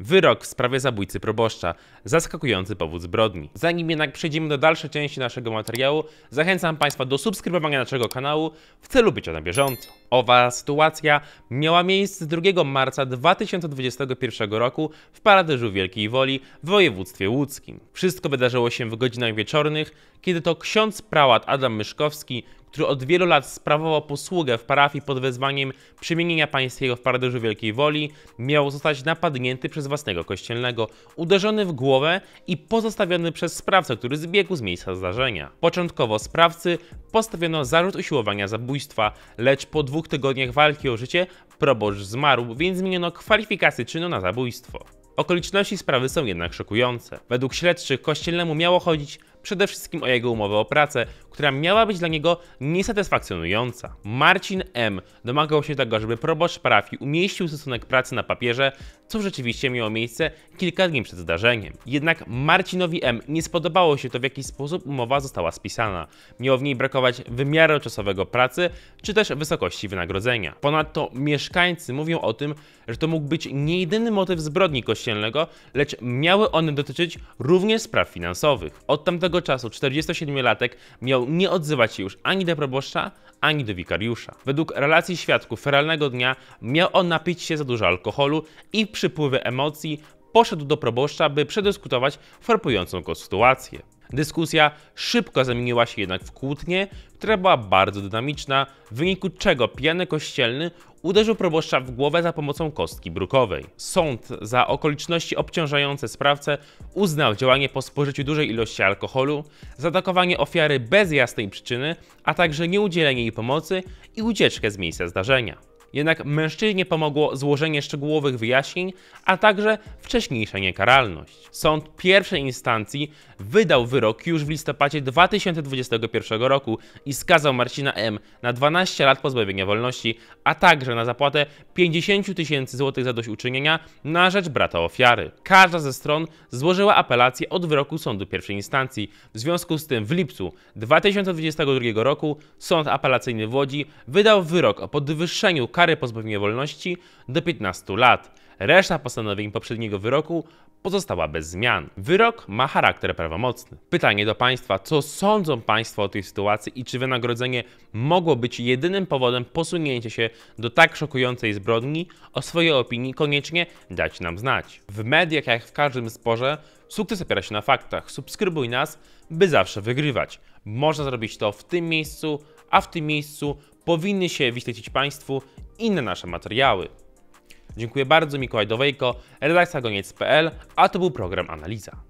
Wyrok w sprawie zabójcy proboszcza. Zaskakujący powód zbrodni. Zanim jednak przejdziemy do dalszej części naszego materiału, zachęcam Państwa do subskrybowania naszego kanału w celu bycia na bieżąco. Owa sytuacja miała miejsce 2 marca 2021 roku w Paradyżu Wielkiej Woli w województwie łódzkim. Wszystko wydarzyło się w godzinach wieczornych, kiedy to ksiądz prałat Adam Myszkowski, który od wielu lat sprawował posługę w parafii pod wezwaniem przemienienia pańskiego w Paradyżu Wielkiej Woli, miał zostać napadnięty przez własnego kościelnego, uderzony w głowę i pozostawiony przez sprawcę, który zbiegł z miejsca zdarzenia. Początkowo sprawcy postawiono zarzut usiłowania zabójstwa, lecz po dwóch dwóch tygodniach walki o życie proboszcz zmarł, więc zmieniono kwalifikację czynu na zabójstwo. Okoliczności sprawy są jednak szokujące. Według śledczych kościelnemu miało chodzić przede wszystkim o jego umowę o pracę, która miała być dla niego niesatysfakcjonująca. Marcin M. domagał się tego, żeby proboszcz parafii umieścił stosunek pracy na papierze, co rzeczywiście miało miejsce kilka dni przed zdarzeniem. Jednak Marcinowi M. nie spodobało się to, w jaki sposób umowa została spisana. Miało w niej brakować wymiaru czasowego pracy, czy też wysokości wynagrodzenia. Ponadto mieszkańcy mówią o tym, że to mógł być nie jedyny motyw zbrodni kościelnego, lecz miały one dotyczyć również spraw finansowych. Od tamtego tego czasu 47-latek miał nie odzywać się już ani do proboszcza, ani do wikariusza. Według relacji świadków feralnego dnia miał on napić się za dużo alkoholu i przypływy emocji poszedł do proboszcza, by przedyskutować forpującą go sytuację. Dyskusja szybko zamieniła się jednak w kłótnię, która była bardzo dynamiczna, w wyniku czego pijany kościelny uderzył proboszcza w głowę za pomocą kostki brukowej. Sąd za okoliczności obciążające sprawcę uznał działanie po spożyciu dużej ilości alkoholu, zaatakowanie ofiary bez jasnej przyczyny, a także nieudzielenie jej pomocy i ucieczkę z miejsca zdarzenia jednak mężczyźnie pomogło złożenie szczegółowych wyjaśnień, a także wcześniejsza niekaralność. Sąd pierwszej instancji wydał wyrok już w listopadzie 2021 roku i skazał Marcina M. na 12 lat pozbawienia wolności, a także na zapłatę 50 tysięcy złotych zadośćuczynienia na rzecz brata ofiary. Każda ze stron złożyła apelację od wyroku sądu pierwszej instancji. W związku z tym w lipcu 2022 roku sąd apelacyjny w Łodzi wydał wyrok o podwyższeniu kar kary pozbawienia wolności do 15 lat. Reszta postanowień poprzedniego wyroku pozostała bez zmian. Wyrok ma charakter prawomocny. Pytanie do Państwa, co sądzą Państwo o tej sytuacji i czy wynagrodzenie mogło być jedynym powodem posunięcia się do tak szokującej zbrodni? O swojej opinii koniecznie dać nam znać. W mediach, jak w każdym sporze, sukces opiera się na faktach. Subskrybuj nas, by zawsze wygrywać. Można zrobić to w tym miejscu, a w tym miejscu powinny się wyświetlić Państwu inne nasze materiały. Dziękuję bardzo, Mikołaj Dowejko, redakcja goniec.pl, a to był program Analiza.